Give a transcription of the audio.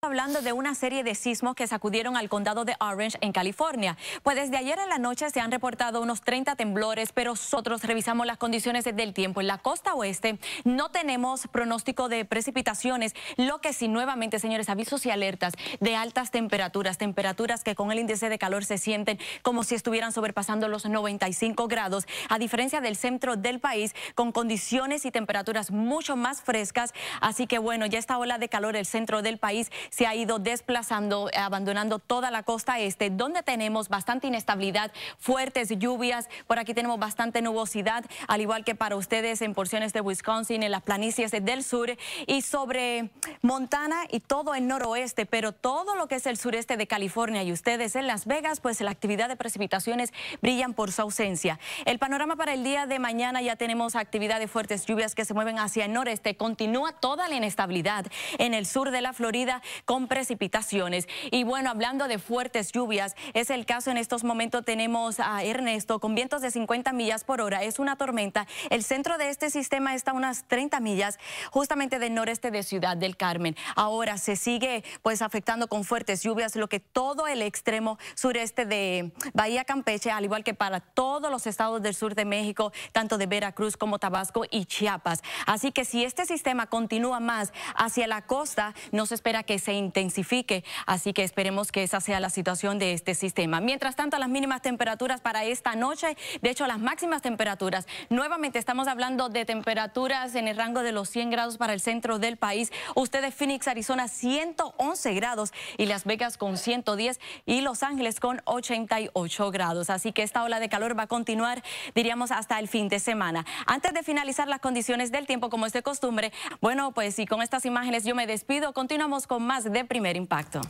Hablando de una serie de sismos que sacudieron al condado de Orange en California. Pues desde ayer en la noche se han reportado unos 30 temblores, pero nosotros revisamos las condiciones del tiempo. En la costa oeste no tenemos pronóstico de precipitaciones, lo que sí nuevamente, señores, avisos y alertas de altas temperaturas, temperaturas que con el índice de calor se sienten como si estuvieran sobrepasando los 95 grados, a diferencia del centro del país, con condiciones y temperaturas mucho más frescas. Así que bueno, ya esta ola de calor, el centro del país se ha ido desplazando, abandonando toda la costa este, donde tenemos bastante inestabilidad, fuertes lluvias, por aquí tenemos bastante nubosidad, al igual que para ustedes en porciones de Wisconsin, en las planicies del sur y sobre Montana y todo el noroeste, pero todo lo que es el sureste de California y ustedes en Las Vegas, pues la actividad de precipitaciones brillan por su ausencia. El panorama para el día de mañana ya tenemos actividad de fuertes lluvias que se mueven hacia el noreste, continúa toda la inestabilidad en el sur de la Florida, con precipitaciones. Y bueno, hablando de fuertes lluvias, es el caso en estos momentos tenemos a Ernesto con vientos de 50 millas por hora. Es una tormenta. El centro de este sistema está a unas 30 millas justamente del noreste de Ciudad del Carmen. Ahora se sigue pues afectando con fuertes lluvias lo que todo el extremo sureste de Bahía Campeche, al igual que para todos los estados del sur de México, tanto de Veracruz como Tabasco y Chiapas. Así que si este sistema continúa más hacia la costa, no se espera que se se intensifique. Así que esperemos que esa sea la situación de este sistema. Mientras tanto, las mínimas temperaturas para esta noche, de hecho las máximas temperaturas, nuevamente estamos hablando de temperaturas en el rango de los 100 grados para el centro del país. Ustedes Phoenix, Arizona, 111 grados y Las Vegas con 110 y Los Ángeles con 88 grados. Así que esta ola de calor va a continuar, diríamos, hasta el fin de semana. Antes de finalizar las condiciones del tiempo, como es de costumbre, bueno, pues y con estas imágenes yo me despido. Continuamos con más de primer impacto.